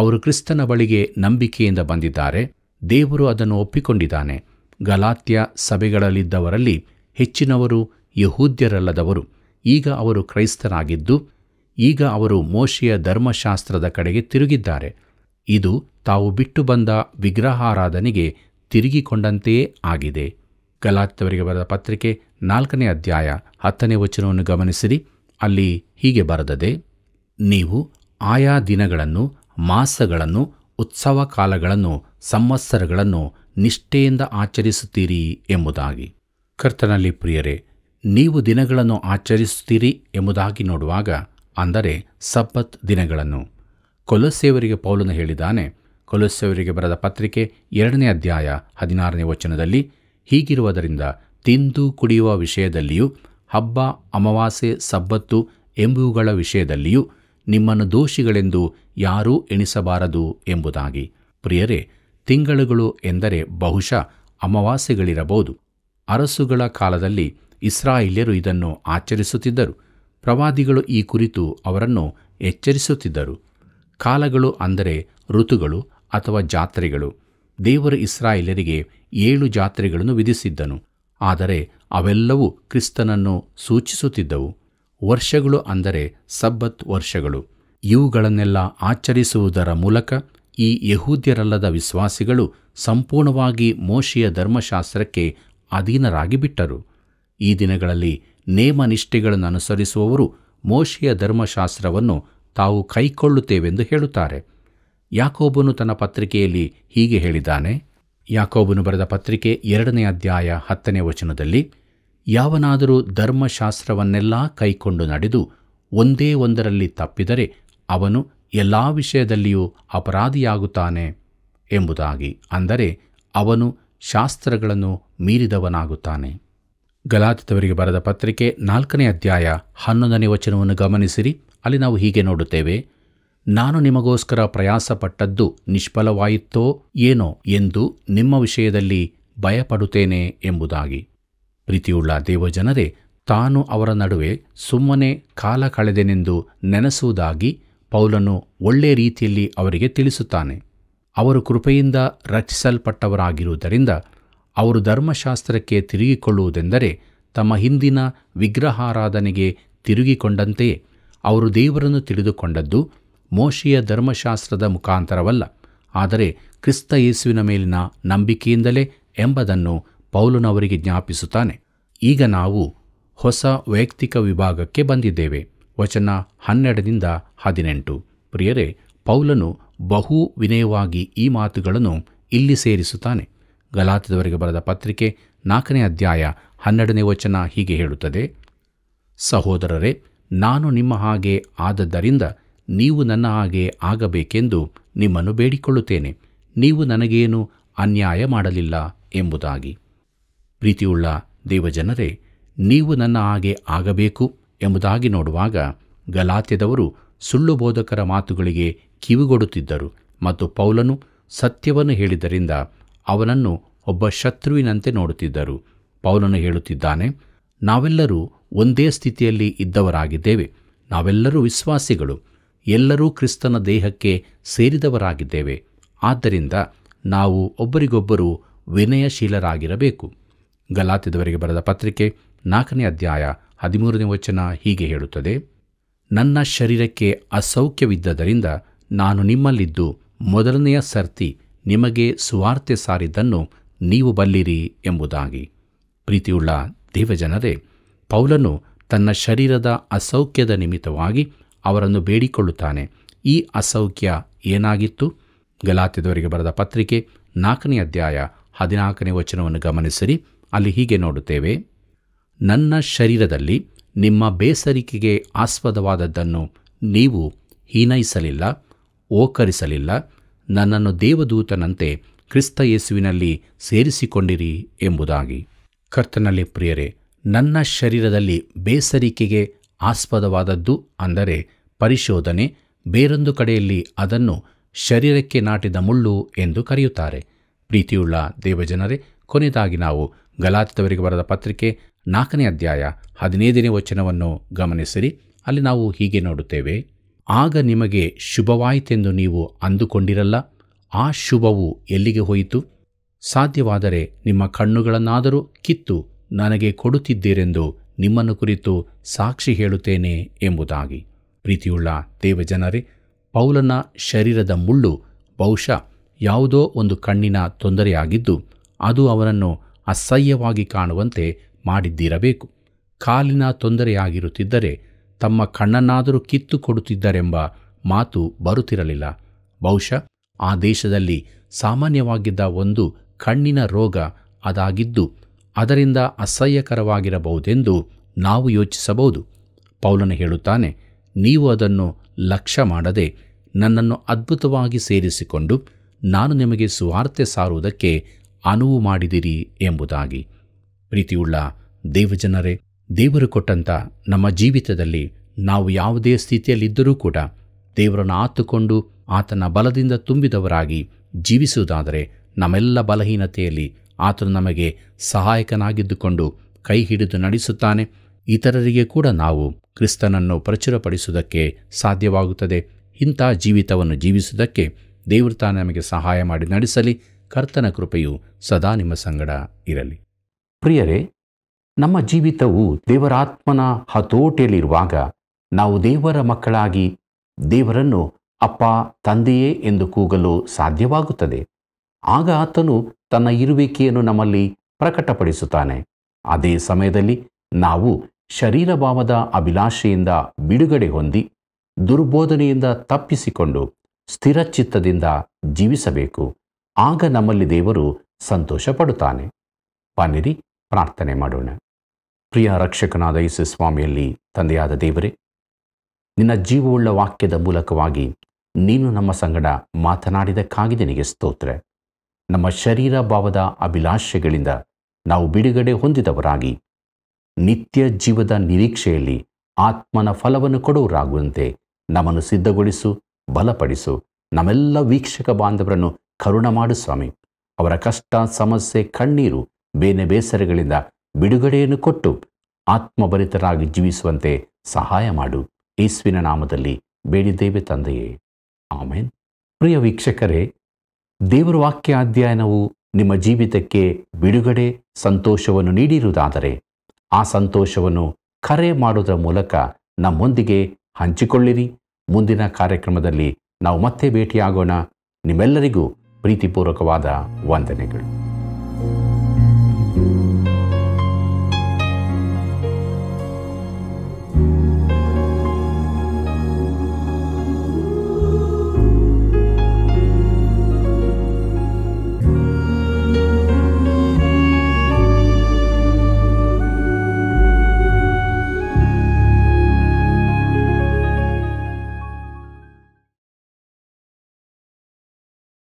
S1: ಅವರು ಕ್ರಿಸ್ತನ ಬಳಿಗೆ ನಂಬಿಕೆಯಿಂದ ಬಂದಿದ್ದಾರೆ ದೇವರು ಅದನ್ನು ಒಪ್ಪಿಕೊಂಡಿದ್ದಾನೆ ಗಲಾತ್ಯ ಸಭೆಗಳಲ್ಲಿದ್ದವರಲ್ಲಿ ಹೆಚ್ಚಿನವರು ಯಹೂದ್ಯರಲ್ಲದವರು ಈಗ ಅವರು ಕ್ರೈಸ್ತರಾಗಿದ್ದು ಈಗ ಅವರು ಮೋಶೆಯ ಧರ್ಮಶಾಸ್ತ್ರದ ಕಡೆಗೆ ತಿರುಗಿದ್ದಾರೆ ಇದು ತಾವು ಬಿಟ್ಟು ಬಂದ ವಿಗ್ರಹಾರಾಧನೆಗೆ ತಿರುಗಿಕೊಂಡಂತೆಯೇ ಆಗಿದೆ ಗಲಾತ್ಯವರಿಗೆ ಬರೆದ ಪತ್ರಿಕೆ ನಾಲ್ಕನೇ ಅಧ್ಯಾಯ ಹತ್ತನೇ ವಚನವನ್ನು ಗಮನಿಸಿರಿ ಅಲ್ಲಿ ಹೀಗೆ ಬರೆದದೆ ನೀವು ಆಯಾ ದಿನಗಳನ್ನು ಮಾಸಗಳನ್ನು ಉತ್ಸವ ಕಾಲಗಳನ್ನು ಸಂವತ್ಸರಗಳನ್ನು ನಿಷ್ಠೆಯಿಂದ ಆಚರಿಸುತ್ತೀರಿ ಎಂಬುದಾಗಿ ಕರ್ತನಲ್ಲಿ ಪ್ರಿಯರೇ ನೀವು ದಿನಗಳನ್ನು ಆಚರಿಸುತ್ತೀರಿ ಎಂಬುದಾಗಿ ನೋಡುವಾಗ ಅಂದರೆ ಸಬ್ಬತ್ ದಿನಗಳನ್ನು ಕೊಲಸೇವರಿಗೆ ಪೌಲನು ಹೇಳಿದ್ದಾನೆ ಕೊಲಸೇವರಿಗೆ ಬರೆದ ಪತ್ರಿಕೆ ಎರಡನೇ ಅಧ್ಯಾಯ ಹದಿನಾರನೇ ವಚನದಲ್ಲಿ ಹೀಗಿರುವುದರಿಂದ ತಿಂದು ಕುಡಿಯುವ ವಿಷಯದಲ್ಲಿಯೂ ಹಬ್ಬ ಅಮಾವಾಸ್ಯೆ ಸಬ್ಬತ್ತು ಎಂಬುವುಗಳ ವಿಷಯದಲ್ಲಿಯೂ ನಿಮ್ಮನ್ನು ದೋಷಿಗಳೆಂದು ಯಾರೂ ಎಣಿಸಬಾರದು ಎಂಬುದಾಗಿ ಪ್ರಿಯರೇ ತಿಂಗಳುಗಳು ಎಂದರೆ ಬಹುಶಃ ಅಮಾವಾಸ್ಯೆಗಳಿರಬಹುದು ಅರಸುಗಳ ಕಾಲದಲ್ಲಿ ಇಸ್ರಾಯಿಲ್ಯರು ಇದನ್ನು ಆಚರಿಸುತ್ತಿದ್ದರು ಪ್ರವಾದಿಗಳು ಈ ಕುರಿತು ಅವರನ್ನು ಎಚ್ಚರಿಸುತ್ತಿದ್ದರು ಕಾಲಗಳು ಅಂದರೆ ಋತುಗಳು ಅಥವಾ ಜಾತ್ರೆಗಳು ದೇವರು ಇಸ್ರಾಯಿಲರಿಗೆ ಏಳು ಜಾತ್ರೆಗಳನ್ನು ವಿಧಿಸಿದ್ದನು ಆದರೆ ಅವೆಲ್ಲವೂ ಕ್ರಿಸ್ತನನ್ನು ಸೂಚಿಸುತ್ತಿದ್ದವು ವರ್ಷಗಳು ಅಂದರೆ ಸಬ್ಬತ್ ವರ್ಷಗಳು ಇವುಗಳನ್ನೆಲ್ಲ ಆಚರಿಸುವುದರ ಮೂಲಕ ಈ ಯಹೂದ್ಯರಲ್ಲದ ವಿಶ್ವಾಸಿಗಳು ಸಂಪೂರ್ಣವಾಗಿ ಮೋಶಿಯ ಧರ್ಮಶಾಸ್ತ್ರಕ್ಕೆ ಅಧೀನರಾಗಿಬಿಟ್ಟರು ಈ ದಿನಗಳಲ್ಲಿ ನೇಮನಿಷ್ಠೆಗಳನ್ನು ಅನುಸರಿಸುವವರು ಮೋಶಿಯ ಧರ್ಮಶಾಸ್ತ್ರವನ್ನು ತಾವು ಕೈಕೊಳ್ಳುತ್ತೇವೆಂದು ಹೇಳುತ್ತಾರೆ ಯಾಕೋಬನು ತನ್ನ ಪತ್ರಿಕೆಯಲ್ಲಿ ಹೀಗೆ ಹೇಳಿದ್ದಾನೆ ಯಾಕೋಬನು ಬರೆದ ಪತ್ರಿಕೆ ಎರಡನೇ ಅಧ್ಯಾಯ ಹತ್ತನೇ ವಚನದಲ್ಲಿ ಯಾವನಾದರೂ ಧರ್ಮಶಾಸ್ತ್ರವನ್ನೆಲ್ಲ ಕೈಕೊಂಡು ನಡೆದು ಒಂದೇ ಒಂದರಲ್ಲಿ ತಪ್ಪಿದರೆ ಅವನು ಎಲ್ಲ ವಿಷಯದಲ್ಲಿಯೂ ಅಪರಾಧಿಯಾಗುತ್ತಾನೆ ಎಂಬುದಾಗಿ ಅಂದರೆ ಅವನು ಶಾಸ್ತ್ರಗಳನ್ನು ಮೀರಿದವನಾಗುತ್ತಾನೆ ಗಲಾತಿತವರಿಗೆ ಬರೆದ ಪತ್ರಿಕೆ ನಾಲ್ಕನೇ ಅಧ್ಯಾಯ ಹನ್ನೊಂದನೇ ವಚನವನ್ನು ಗಮನಿಸಿರಿ ಅಲ್ಲಿ ನಾವು ಹೀಗೆ ನೋಡುತ್ತೇವೆ ನಾನು ನಿಮಗೋಸ್ಕರ ಪ್ರಯಾಸಪಟ್ಟದ್ದು ನಿಷ್ಫಲವಾಯಿತೋ ಏನೋ ಎಂದು ನಿಮ್ಮ ವಿಷಯದಲ್ಲಿ ಭಯಪಡುತ್ತೇನೆ ಎಂಬುದಾಗಿ ಪ್ರೀತಿಯುಳ್ಳ ದೇವಜನರೇ ತಾನು ಅವರ ನಡುವೆ ಸುಮ್ಮನೆ ಕಾಲ ಕಳೆದೆನೆಂದು ನೆನೆಸುವುದಾಗಿ ಪೌಲನು ಒಳ್ಳೆ ರೀತಿಯಲ್ಲಿ ಅವರಿಗೆ ತಿಳಿಸುತ್ತಾನೆ ಅವರು ಕೃಪೆಯಿಂದ ರಚಿಸಲ್ಪಟ್ಟವರಾಗಿರುವುದರಿಂದ ಅವರು ಧರ್ಮಶಾಸ್ತ್ರಕ್ಕೆ ತಿರುಗಿಕೊಳ್ಳುವುದೆಂದರೆ ತಮ್ಮ ಹಿಂದಿನ ವಿಗ್ರಹಾರಾಧನೆಗೆ ತಿರುಗಿಕೊಂಡಂತೆಯೇ ಅವರು ದೇವರನ್ನು ತಿಳಿದುಕೊಂಡದ್ದು ಮೋಶಿಯ ಧರ್ಮಶಾಸ್ತ್ರದ ಮುಖಾಂತರವಲ್ಲ ಆದರೆ ಕ್ರಿಸ್ತ ಯೇಸುವಿನ ಮೇಲಿನ ನಂಬಿಕೆಯಿಂದಲೇ ಎಂಬುದನ್ನು ಪೌಲನವರಿಗೆ ಜ್ಞಾಪಿಸುತ್ತಾನೆ ಈಗ ನಾವು ಹೊಸ ವೈಯಕ್ತಿಕ ವಿಭಾಗಕ್ಕೆ ಬಂದಿದ್ದೇವೆ ವಚನ ಹನ್ನೆರಡರಿಂದ ಹದಿನೆಂಟು ಪ್ರಿಯರೇ ಪೌಲನು ಬಹು ವಿನಯವಾಗಿ ಈ ಮಾತುಗಳನ್ನು ಇಲ್ಲಿ ಸೇರಿಸುತ್ತಾನೆ ಗಲಾತದವರಿಗೆ ಬರೆದ ಪತ್ರಿಕೆ ನಾಲ್ಕನೇ ಅಧ್ಯಾಯ ಹನ್ನೆರಡನೇ ವಚನ ಹೀಗೆ ಹೇಳುತ್ತದೆ ಸಹೋದರರೇ ನಾನು ನಿಮ್ಮ ಹಾಗೆ ಆದದ್ದರಿಂದ ನೀವು ನನ್ನ ಹಾಗೆ ಆಗಬೇಕೆಂದು ನಿಮ್ಮನ್ನು ಬೇಡಿಕೊಳ್ಳುತ್ತೇನೆ ನೀವು ನನಗೇನು ಅನ್ಯಾಯ ಮಾಡಲಿಲ್ಲ ಎಂಬುದಾಗಿ ಪ್ರೀತಿಯುಳ್ಳ ದೇವಜನರೇ ನೀವು ನನ್ನ ಹಾಗೆ ಆಗಬೇಕು ಎಂಬುದಾಗಿ ನೋಡುವಾಗ ಗಲಾತ್ಯದವರು ಸುಳ್ಳು ಬೋಧಕರ ಮಾತುಗಳಿಗೆ ಕಿವಿಗೊಡುತ್ತಿದ್ದರು ಮತ್ತು ಪೌಲನು ಸತ್ಯವನ್ನು ಹೇಳಿದ್ದರಿಂದ ಅವನನ್ನು ಒಬ್ಬ ಶತ್ರುವಿನಂತೆ ನೋಡುತ್ತಿದ್ದರು ಪೌಲನು ಹೇಳುತ್ತಿದ್ದಾನೆ ನಾವೆಲ್ಲರೂ ಒಂದೇ ಸ್ಥಿತಿಯಲ್ಲಿ ಇದ್ದವರಾಗಿದ್ದೇವೆ ನಾವೆಲ್ಲರೂ ವಿಶ್ವಾಸಿಗಳು ಎಲ್ಲರೂ ಕ್ರಿಸ್ತನ ದೇಹಕ್ಕೆ ಸೇರಿದವರಾಗಿದ್ದೇವೆ ಆದ್ದರಿಂದ ನಾವು ಒಬ್ಬರಿಗೊಬ್ಬರು ವಿನಯಶೀಲರಾಗಿರಬೇಕು ಗಲಾತಿದವರಿಗೆ ಬರೆದ ಪತ್ರಿಕೆ ನಾಲ್ಕನೇ ಅಧ್ಯಾಯ ಹದಿಮೂರನೇ ವಚನ ಹೀಗೆ ಹೇಳುತ್ತದೆ ನನ್ನ ಶರೀರಕ್ಕೆ ಅಸೌಖ್ಯವಿದ್ದರಿಂದ ನಾನು ನಿಮ್ಮಲ್ಲಿದ್ದು ಮೊದಲನೆಯ ಸರ್ತಿ ನಿಮಗೆ ಸುವಾರ್ತೆ ಸಾರಿದ್ದನ್ನು ನೀವು ಬಲ್ಲಿರಿ ಎಂಬುದಾಗಿ ಪ್ರೀತಿಯುಳ್ಳ ದೇವಜನರೇ ಪೌಲನು ತನ್ನ ಶರೀರದ ಅಸೌಖ್ಯದ ನಿಮಿತ್ತವಾಗಿ ಅವರನ್ನು ಬೇಡಿಕೊಳ್ಳುತ್ತಾನೆ ಈ ಅಸೌಖ್ಯ ಏನಾಗಿತ್ತು ಗಲಾತ್ಯದವರಿಗೆ ಬರೆದ ಪತ್ರಿಕೆ ನಾಲ್ಕನೇ ಅಧ್ಯಾಯ ಹದಿನಾಲ್ಕನೇ ವಚನವನ್ನು ಗಮನಿಸಿರಿ ಅಲ್ಲಿ ಹೀಗೆ ನೋಡುತ್ತೇವೆ ನನ್ನ ಶರೀರದಲ್ಲಿ ನಿಮ್ಮ ಬೇಸರಿಕೆಗೆ ಆಸ್ಪದವಾದದ್ದನ್ನು ನೀವು ಹೀನೈಸಲಿಲ್ಲ ಓಕರಿಸಲಿಲ್ಲ ನನ್ನನ್ನು ದೇವದೂತನಂತೆ ಕ್ರಿಸ್ತ ಯೇಸುವಿನಲ್ಲಿ ಸೇರಿಸಿಕೊಂಡಿರಿ ಎಂಬುದಾಗಿ ಕರ್ತನಲ್ಲಿ ಪ್ರಿಯರೇ ನನ್ನ ಶರೀರದಲ್ಲಿ ಬೇಸರಿಕೆಗೆ ಆಸ್ಪದವಾದದ್ದು ಅಂದರೆ ಪರಿಶೋಧನೆ ಬೇರೊಂದು ಕಡೆಯಲ್ಲಿ ಅದನ್ನು ಶರೀರಕ್ಕೆ ನಾಟಿದ ಮುಳ್ಳು ಎಂದು ಕರೆಯುತ್ತಾರೆ ಪ್ರೀತಿಯುಳ್ಳ ದೇವಜನರೇ ಕೊನೆಯದಾಗಿ ನಾವು ಗಲಾತಿದವರಿಗೆ ಬರೆದ ಪತ್ರಿಕೆ ನಾಲ್ಕನೇ ಅಧ್ಯಾಯ ಹದಿನೈದನೇ ವಚನವನ್ನು ಗಮನಿಸಿರಿ ಅಲ್ಲಿ ನಾವು ಹೀಗೆ ನೋಡುತ್ತೇವೆ ಆಗ ನಿಮಗೆ ಶುಭವಾಯಿತೆಂದು ನೀವು ಅಂದುಕೊಂಡಿರಲ್ಲ ಆ ಶುಭವು ಎಲ್ಲಿಗೆ ಹೋಯಿತು ಸಾಧ್ಯವಾದರೆ ನಿಮ್ಮ ಕಣ್ಣುಗಳನ್ನಾದರೂ ಕಿತ್ತು ನನಗೆ ಕೊಡುತ್ತಿದ್ದೀರೆಂದು ನಿಮ್ಮನ್ನು ಕುರಿತು ಸಾಕ್ಷಿ ಹೇಳುತ್ತೇನೆ ಎಂಬುದಾಗಿ ಪ್ರೀತಿಯುಳ್ಳ ದೇವಜನರೇ ಪೌಲನ ಶರೀರದ ಮುಳ್ಳು ಬಹುಶಃ ಯಾವುದೋ ಒಂದು ಕಣ್ಣಿನ ತೊಂದರೆಯಾಗಿದ್ದು ಅದು ಅವನನ್ನು ಅಸಹ್ಯವಾಗಿ ಕಾಣುವಂತೆ ಮಾಡಿದ್ದಿರಬೇಕು ಕಾಲಿನ ತೊಂದರೆಯಾಗಿರುತ್ತಿದ್ದರೆ ತಮ್ಮ ಕಣ್ಣನ್ನಾದರೂ ಕಿತ್ತು ಕೊಡುತ್ತಿದ್ದರೆಂಬ ಮಾತು ಬರುತ್ತಿರಲಿಲ್ಲ ಬಹುಶಃ ಆ ದೇಶದಲ್ಲಿ ಸಾಮಾನ್ಯವಾಗಿದ್ದ ಒಂದು ಕಣ್ಣಿನ ರೋಗ ಅದಾಗಿದ್ದು ಅದರಿಂದ ಅಸಹ್ಯಕರವಾಗಿರಬಹುದೆಂದು ನಾವು ಯೋಚಿಸಬಹುದು ಪೌಲನು ಹೇಳುತ್ತಾನೆ ನೀವು ಅದನ್ನು ಲಕ್ಷ್ಯ ಮಾಡದೆ ನನ್ನನ್ನು ಅದ್ಭುತವಾಗಿ ಸೇರಿಸಿಕೊಂಡು ನಾನು ನಿಮಗೆ ಸುವಾರ್ತೆ ಸಾರುವುದಕ್ಕೆ ಅನುವು ಮಾಡಿದಿರಿ ಎಂಬುದಾಗಿ ಪ್ರೀತಿಯುಳ್ಳ ದೇವಜನರೇ ದೇವರು ಕೊಟ್ಟಂಥ ನಮ್ಮ ಜೀವಿತದಲ್ಲಿ ನಾವು ಯಾವುದೇ ಸ್ಥಿತಿಯಲ್ಲಿದ್ದರೂ ಕೂಡ ದೇವರನ್ನು ಆತುಕೊಂಡು ಆತನ ಬಲದಿಂದ ತುಂಬಿದವರಾಗಿ ಜೀವಿಸುವುದಾದರೆ ನಮ್ಮೆಲ್ಲ ಬಲಹೀನತೆಯಲ್ಲಿ ಆತನು ನಮಗೆ ಸಹಾಯಕನಾಗಿದ್ದುಕೊಂಡು ಕೈ ಹಿಡಿದು ನಡೆಸುತ್ತಾನೆ ಇತರರಿಗೆ ಕೂಡ ನಾವು ಕ್ರಿಸ್ತನನ್ನು ಪ್ರಚುರಪಡಿಸುವುದಕ್ಕೆ ಸಾಧ್ಯವಾಗುತ್ತದೆ ಇಂಥ ಜೀವಿತವನ್ನು ಜೀವಿಸುವುದಕ್ಕೆ ದೇವರು ನಮಗೆ ಸಹಾಯ ಮಾಡಿ ನಡೆಸಲಿ ಕರ್ತನ ಕೃಪೆಯು ಸದಾ ನಿಮ್ಮ ಸಂಗಡ ಇರಲಿ ಪ್ರಿಯರೇ ನಮ್ಮ ಜೀವಿತವು ದೇವರಾತ್ಮನ ಹತೋಟಿಯಲ್ಲಿರುವಾಗ ನಾವು ದೇವರ ಮಕ್ಕಳಾಗಿ ದೇವರನ್ನು ಅಪ್ಪ ತಂದೆಯೇ ಎಂದು ಕೂಗಲು ಸಾಧ್ಯವಾಗುತ್ತದೆ ಆಗ ಆತನು ತನ್ನ ಇರುವಿಕೆಯನ್ನು ನಮ್ಮಲ್ಲಿ ಪ್ರಕಟಪಡಿಸುತ್ತಾನೆ ಅದೇ ಸಮಯದಲ್ಲಿ ನಾವು ಶರೀರಭಾವದ ಅಭಿಲಾಷೆಯಿಂದ ಬಿಡುಗಡೆ ಹೊಂದಿ ದುರ್ಬೋಧನೆಯಿಂದ ತಪ್ಪಿಸಿಕೊಂಡು ಸ್ಥಿರಚಿತ್ತದಿಂದ ಜೀವಿಸಬೇಕು ಆಗ ನಮ್ಮಲ್ಲಿ ದೇವರು ಸಂತೋಷ ಪಡುತ್ತಾನೆ ಬನ್ನಿರಿ ಪ್ರಾರ್ಥನೆ ಮಾಡೋಣ ಪ್ರಿಯ ರಕ್ಷಕನಾದ ಯೇಸು ಸ್ವಾಮಿಯಲ್ಲಿ ತಂದೆಯಾದ ದೇವರೇ ನಿನ್ನ ಜೀವವುಳ್ಳ ವಾಕ್ಯದ ಮೂಲಕವಾಗಿ ನೀನು ನಮ್ಮ ಸಂಗಡ ಮಾತನಾಡಿದಕ್ಕಾಗಿ ನಿನಗೆ ಸ್ತೋತ್ರ ನಮ್ಮ ಶರೀರ ಭಾವದ ಅಭಿಲಾಷೆಗಳಿಂದ ನಾವು ಬಿಡುಗಡೆ ಹೊಂದಿದವರಾಗಿ ನಿತ್ಯ ಜೀವದ ನಿರೀಕ್ಷೆಯಲ್ಲಿ ಆತ್ಮನ ಫಲವನ್ನು ಕೊಡುವರಾಗುವಂತೆ ನಮ್ಮನ್ನು ಸಿದ್ಧಗೊಳಿಸು ಬಲಪಡಿಸು ನಮ್ಮೆಲ್ಲ ವೀಕ್ಷಕ ಬಾಂಧವರನ್ನು ಕರುಣ ಮಾಡು ಸ್ವಾಮಿ ಅವರ ಕಷ್ಟ ಸಮಸ್ಯೆ ಕಣ್ಣೀರು ಬೇನೆ ಬೇಸರಗಳಿಂದ ಬಿಡುಗಡೆಯನ್ನು ಕೊಟ್ಟು ಆತ್ಮಭರಿತರಾಗಿ ಜೀವಿಸುವಂತೆ ಸಹಾಯ ಮಾಡು ಯೇಸುವಿನ ನಾಮದಲ್ಲಿ ಬೇಡಿದ್ದೇವೆ ತಂದೆಯೇ ಆಮೇನ್ ಪ್ರಿಯ ವೀಕ್ಷಕರೇ ದೇವರ ವಾಕ್ಯ ಅಧ್ಯಯನವು ನಿಮ್ಮ ಜೀವಿತಕ್ಕೆ ಬಿಡುಗಡೆ ಸಂತೋಷವನ್ನು ನೀಡಿರುವುದಾದರೆ ಆ ಸಂತೋಷವನ್ನು ಕರೆ ಮಾಡುವುದರ ಮೂಲಕ ನಮ್ಮೊಂದಿಗೆ ಹಂಚಿಕೊಳ್ಳಿರಿ ಮುಂದಿನ ಕಾರ್ಯಕ್ರಮದಲ್ಲಿ ನಾವು ಮತ್ತೆ ಭೇಟಿಯಾಗೋಣ ನಿಮ್ಮೆಲ್ಲರಿಗೂ ಪ್ರೀತಿಪೂರ್ವಕವಾದ ವಂದನೆಗಳು